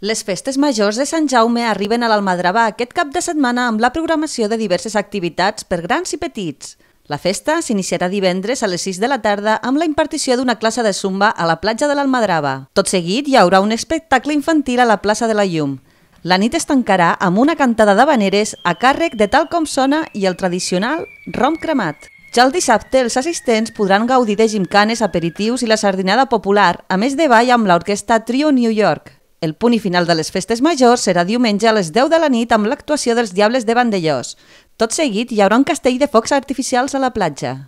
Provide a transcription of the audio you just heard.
Les festes majors de Sant Jaume arriben a l'Almadrava aquest cap de setmana amb la programació de diverses activitats per grans i petits. La festa s'iniciarà divendres a les 6 de la tarda amb la impartició d'una classe de zumba a la platja de l'Almadrava. Tot seguit hi haurà un espectacle infantil a la plaça de la Llum. La nit es tancarà amb una cantada de d'habaneres a càrrec de Tal com sona i el tradicional rom cremat. Ja el dissabte, els assistents podran gaudir de gimcanes, aperitius i la sardinada popular, a més de ball amb l'orquestra Trio New York. El punt i final de les festes majors serà diumenge a les 10 de la nit amb l'actuació dels Diables de Vandellós. Tot seguit hi haurà un castell de focs artificials a la platja.